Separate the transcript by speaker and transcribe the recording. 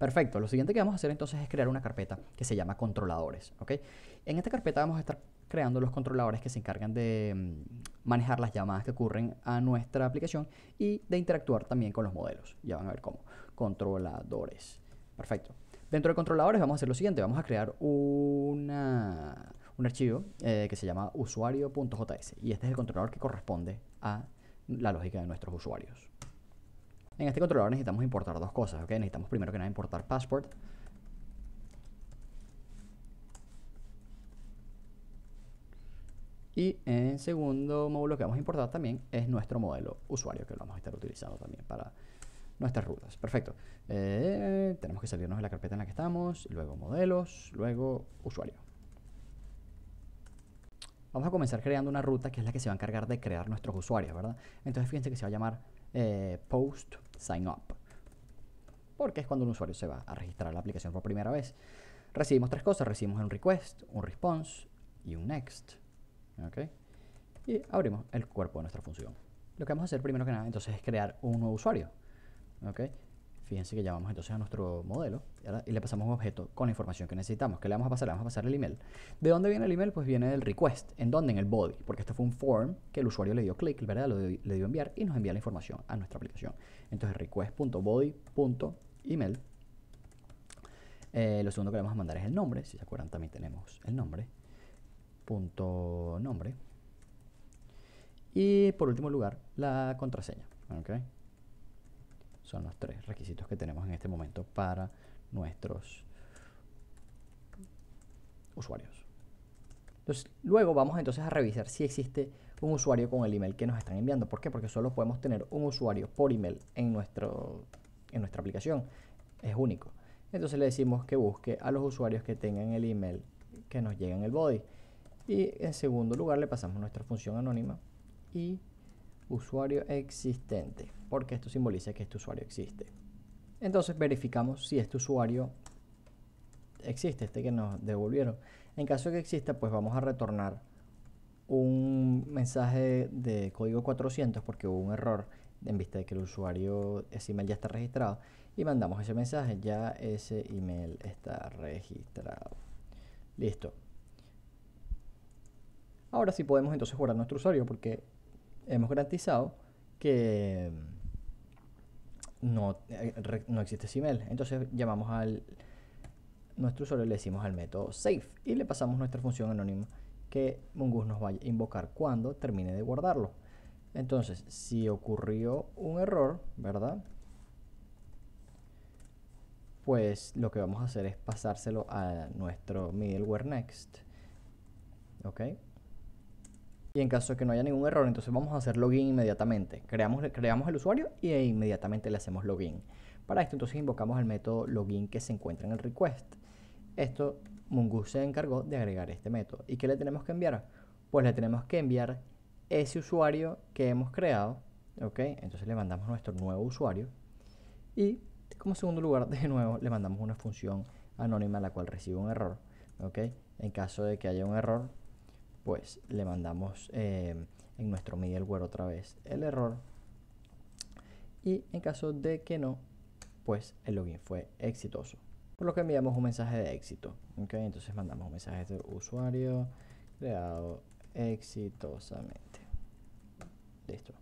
Speaker 1: Perfecto, lo siguiente que vamos a hacer entonces es crear una carpeta que se llama controladores. ¿ok? En esta carpeta vamos a estar creando los controladores que se encargan de mm, manejar las llamadas que ocurren a nuestra aplicación y de interactuar también con los modelos. Ya van a ver cómo. Controladores. Perfecto. Dentro de controladores vamos a hacer lo siguiente, vamos a crear una, un archivo eh, que se llama usuario.js y este es el controlador que corresponde a la lógica de nuestros usuarios. En este controlador necesitamos importar dos cosas, ¿ok? Necesitamos primero que nada importar passport. Y en segundo módulo que vamos a importar también es nuestro modelo usuario que lo vamos a estar utilizando también para nuestras rutas. Perfecto. Eh, tenemos que salirnos de la carpeta en la que estamos, luego modelos, luego usuario. Vamos a comenzar creando una ruta que es la que se va a encargar de crear nuestros usuarios, ¿verdad? Entonces fíjense que se va a llamar eh, post sign up. Porque es cuando un usuario se va a registrar la aplicación por primera vez. Recibimos tres cosas. Recibimos un request, un response y un next. ¿Okay? Y abrimos el cuerpo de nuestra función. Lo que vamos a hacer primero que nada entonces es crear un nuevo usuario. ¿Okay? Fíjense que llamamos entonces a nuestro modelo y le pasamos un objeto con la información que necesitamos. ¿Qué le vamos a pasar? Le vamos a pasar el email. ¿De dónde viene el email? Pues viene del request. ¿En dónde? En el body. Porque esto fue un form que el usuario le dio clic, ¿verdad? le dio enviar y nos envía la información a nuestra aplicación. Entonces request.body.email. Eh, lo segundo que le vamos a mandar es el nombre. Si se acuerdan, también tenemos el nombre. Punto nombre. Y por último lugar, la contraseña. ¿okay? Son los tres requisitos que tenemos en este momento para nuestros usuarios. luego vamos entonces a revisar si existe un usuario con el email que nos están enviando. ¿Por qué? Porque solo podemos tener un usuario por email en, nuestro, en nuestra aplicación. Es único. Entonces le decimos que busque a los usuarios que tengan el email que nos llega en el body. Y en segundo lugar le pasamos nuestra función anónima y usuario existente, porque esto simboliza que este usuario existe. Entonces verificamos si este usuario existe, este que nos devolvieron. En caso de que exista, pues vamos a retornar un mensaje de código 400 porque hubo un error en vista de que el usuario ese email ya está registrado y mandamos ese mensaje, ya ese email está registrado. Listo. Ahora sí podemos entonces guardar nuestro usuario porque hemos garantizado que mm, no, eh, no existe SIMEL. Entonces llamamos al nuestro usuario le decimos al método save y le pasamos nuestra función anónima que Mongoose nos va a invocar cuando termine de guardarlo. Entonces, si ocurrió un error, ¿verdad? Pues lo que vamos a hacer es pasárselo a nuestro middleware next. ¿Ok? Y en caso de que no haya ningún error, entonces vamos a hacer login inmediatamente. Creamos, creamos el usuario y e inmediatamente le hacemos login. Para esto entonces invocamos el método login que se encuentra en el request. Esto Mongoose se encargó de agregar este método. ¿Y qué le tenemos que enviar? Pues le tenemos que enviar ese usuario que hemos creado. Entonces le mandamos nuestro nuevo usuario. Y como segundo lugar, de nuevo, le mandamos una función anónima a la cual recibe un error. En caso de que haya un error, pues le mandamos eh, en nuestro middleware otra vez el error. Y en caso de que no, pues el login fue exitoso. Por lo que enviamos un mensaje de éxito. Entonces mandamos un mensaje de usuario creado exitosamente. Listo.